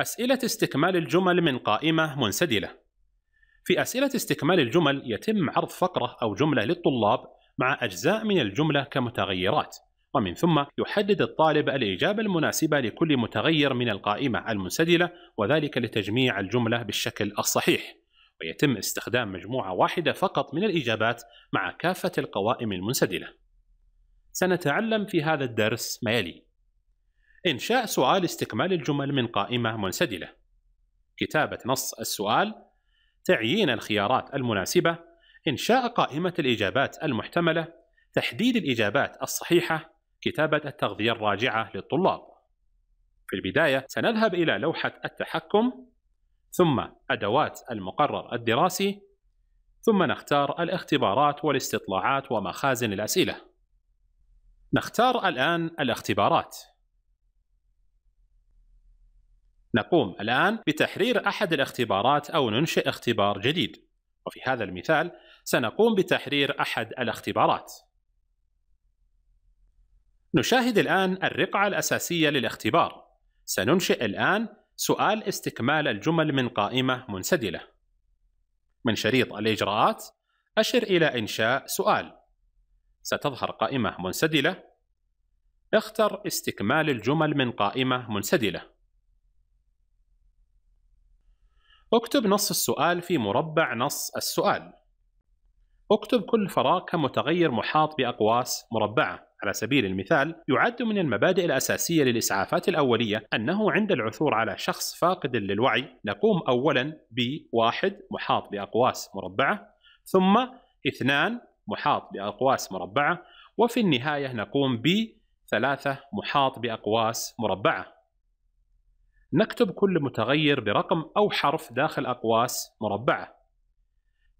أسئلة استكمال الجمل من قائمة منسدلة في أسئلة استكمال الجمل يتم عرض فقرة أو جملة للطلاب مع أجزاء من الجملة كمتغيرات ومن ثم يحدد الطالب الإجابة المناسبة لكل متغير من القائمة المنسدلة وذلك لتجميع الجملة بالشكل الصحيح ويتم استخدام مجموعة واحدة فقط من الإجابات مع كافة القوائم المنسدلة سنتعلم في هذا الدرس ما يلي إنشاء سؤال استكمال الجمل من قائمة منسدلة كتابة نص السؤال تعيين الخيارات المناسبة إنشاء قائمة الإجابات المحتملة تحديد الإجابات الصحيحة كتابة التغذية الراجعة للطلاب في البداية سنذهب إلى لوحة التحكم ثم أدوات المقرر الدراسي ثم نختار الاختبارات والاستطلاعات ومخازن الأسئلة نختار الآن الاختبارات نقوم الآن بتحرير أحد الاختبارات أو ننشئ اختبار جديد وفي هذا المثال سنقوم بتحرير أحد الاختبارات نشاهد الآن الرقعة الأساسية للاختبار سننشئ الآن سؤال استكمال الجمل من قائمة منسدلة من شريط الإجراءات أشر إلى إنشاء سؤال ستظهر قائمة منسدلة اختر استكمال الجمل من قائمة منسدلة اكتب نص السؤال في مربع نص السؤال اكتب كل فراغ كمتغير محاط بأقواس مربعة على سبيل المثال يعد من المبادئ الأساسية للإسعافات الأولية أنه عند العثور على شخص فاقد للوعي نقوم أولا بواحد محاط بأقواس مربعة ثم اثنان محاط بأقواس مربعة وفي النهاية نقوم بثلاثة محاط بأقواس مربعة نكتب كل متغير برقم أو حرف داخل أقواس مربعة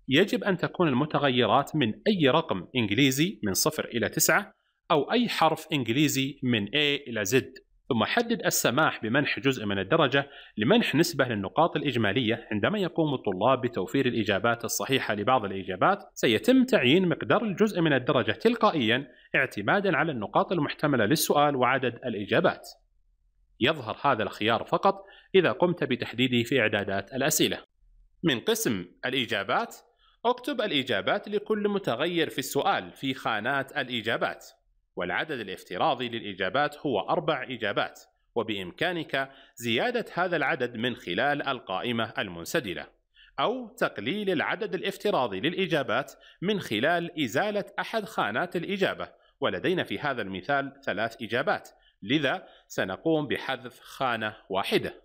يجب أن تكون المتغيرات من أي رقم إنجليزي من 0 إلى 9 أو أي حرف إنجليزي من A إلى Z ثم حدد السماح بمنح جزء من الدرجة لمنح نسبة للنقاط الإجمالية عندما يقوم الطلاب بتوفير الإجابات الصحيحة لبعض الإجابات سيتم تعيين مقدار الجزء من الدرجة تلقائيا اعتمادا على النقاط المحتملة للسؤال وعدد الإجابات يظهر هذا الخيار فقط إذا قمت بتحديده في إعدادات الأسئلة. من قسم الإجابات اكتب الإجابات لكل متغير في السؤال في خانات الإجابات والعدد الافتراضي للإجابات هو أربع إجابات وبإمكانك زيادة هذا العدد من خلال القائمة المنسدلة أو تقليل العدد الافتراضي للإجابات من خلال إزالة أحد خانات الإجابة ولدينا في هذا المثال ثلاث إجابات لذا سنقوم بحذف خانة واحدة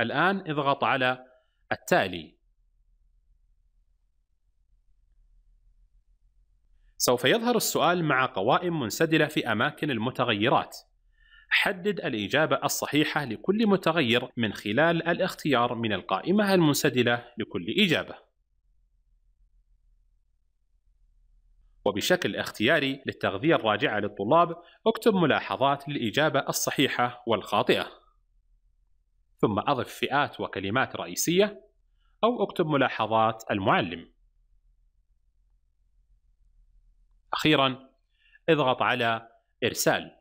الآن اضغط على التالي سوف يظهر السؤال مع قوائم منسدلة في أماكن المتغيرات حدد الإجابة الصحيحة لكل متغير من خلال الاختيار من القائمة المنسدلة لكل إجابة وبشكل اختياري للتغذية الراجعة للطلاب اكتب ملاحظات للإجابة الصحيحة والخاطئة ثم أضف فئات وكلمات رئيسية أو اكتب ملاحظات المعلم أخيرا اضغط على إرسال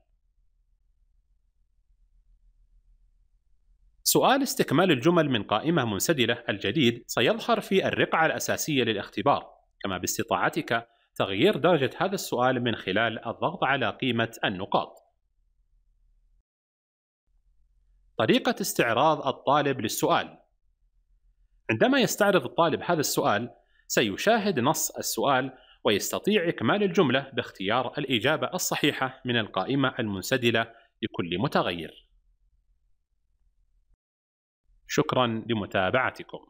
سؤال استكمال الجمل من قائمة منسدلة الجديد سيظهر في الرقعة الأساسية للاختبار كما باستطاعتك تغيير درجة هذا السؤال من خلال الضغط على قيمة النقاط. طريقة استعراض الطالب للسؤال عندما يستعرض الطالب هذا السؤال سيشاهد نص السؤال ويستطيع إكمال الجملة باختيار الإجابة الصحيحة من القائمة المنسدلة لكل متغير. شكرا لمتابعتكم